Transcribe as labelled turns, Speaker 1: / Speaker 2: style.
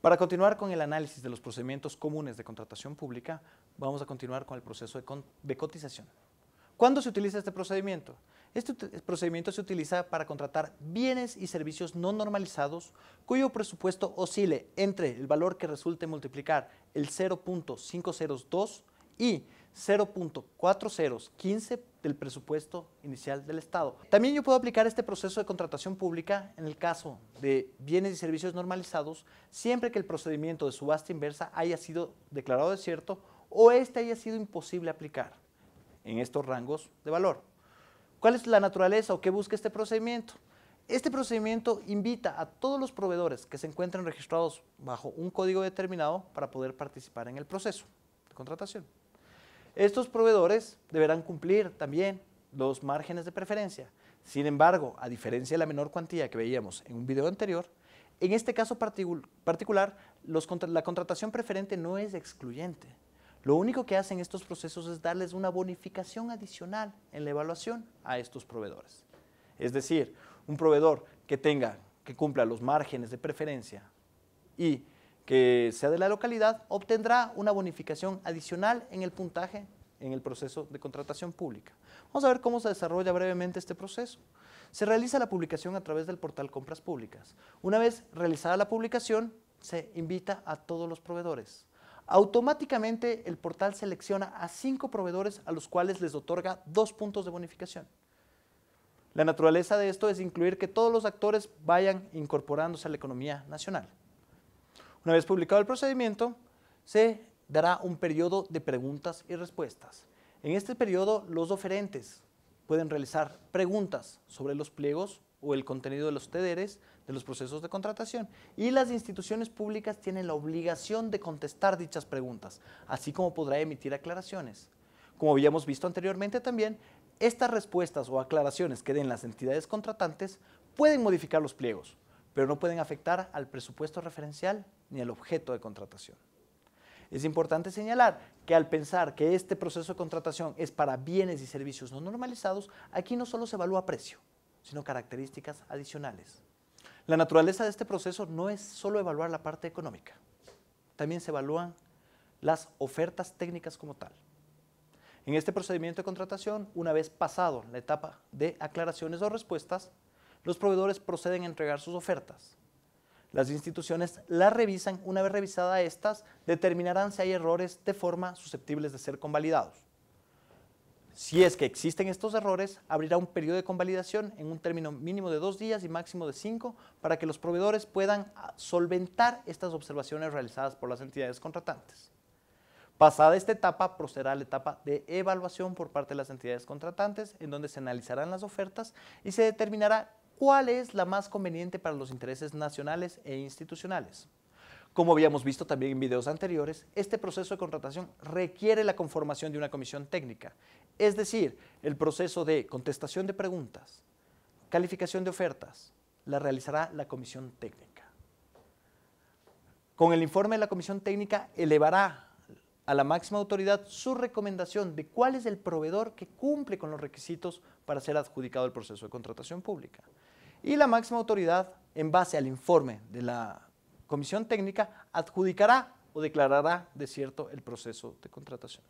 Speaker 1: Para continuar con el análisis de los procedimientos comunes de contratación pública, vamos a continuar con el proceso de, cotización. ¿Cuándo se utiliza este procedimiento? Este procedimiento se utiliza para contratar bienes y servicios no normalizados cuyo presupuesto oscile entre el valor que resulte multiplicar el 0.502 y 0.4015 del presupuesto inicial del Estado. También yo puedo aplicar este proceso de contratación pública en el caso de bienes y servicios normalizados, siempre que el procedimiento de subasta inversa haya sido declarado desierto o este haya sido imposible aplicar en estos rangos de valor. ¿Cuál es la naturaleza o qué busca este procedimiento? Este procedimiento invita a todos los proveedores que se encuentren registrados bajo un código determinado para poder participar en el proceso de contratación. Estos proveedores deberán cumplir también los márgenes de preferencia. Sin embargo, a diferencia de la menor cuantía que veíamos en un video anterior, en este caso particular, la contratación preferente no es excluyente. Lo único que hacen estos procesos es darles una bonificación adicional en la evaluación a estos proveedores. Es decir, un proveedor que que cumpla los márgenes de preferencia y que sea de la localidad obtendrá una bonificación adicional en el puntaje en el proceso de contratación pública. Vamos a ver cómo se desarrolla brevemente este proceso. Se realiza la publicación a través del portal Compras Públicas. Una vez realizada la publicación, se invita a todos los proveedores. Automáticamente el portal selecciona a cinco proveedores a los cuales les otorga dos puntos de bonificación. La naturaleza de esto es incluir que todos los actores vayan incorporándose a la economía nacional. Una vez publicado el procedimiento, se dará un periodo de preguntas y respuestas. En este periodo, los oferentes pueden realizar preguntas sobre los pliegos o el contenido de los TEDERES de los procesos de contratación y las instituciones públicas tienen la obligación de contestar dichas preguntas, así como podrá emitir aclaraciones. Como habíamos visto anteriormente también, estas respuestas o aclaraciones que den las entidades contratantes pueden modificar los pliegos, pero no pueden afectar al presupuesto referencial ni al objeto de contratación. Es importante señalar que al pensar que este proceso de contratación es para bienes y servicios no normalizados, aquí no solo se evalúa precio, sino características adicionales. La naturaleza de este proceso no es solo evaluar la parte económica, también se evalúan las ofertas técnicas como tal. En este procedimiento de contratación, una vez pasado la etapa de aclaraciones o respuestas, los proveedores proceden a entregar sus ofertas. Las instituciones las revisan, una vez revisadas estas, determinarán si hay errores de forma susceptibles de ser convalidados. Si es que existen estos errores, abrirá un periodo de convalidación en un término mínimo de dos días y máximo de cinco para que los proveedores puedan ah, solventar estas observaciones realizadas por las entidades contratantes. Pasada esta etapa, procederá la etapa de evaluación por parte de las entidades contratantes, en donde se analizarán las ofertas y se determinará cuál es la más conveniente para los intereses nacionales e institucionales. Como habíamos visto también en videos anteriores, este proceso de contratación requiere la conformación de una comisión técnica, es decir, el proceso de contestación de preguntas, calificación de ofertas, la realizará la comisión técnica. Con el informe de la comisión técnica elevará a la máxima autoridad su recomendación de cuál es el proveedor que cumple con los requisitos para ser adjudicado el proceso de contratación pública y la máxima autoridad, en base al informe de la comisión técnica, adjudicará o declarará de cierto el proceso de contratación.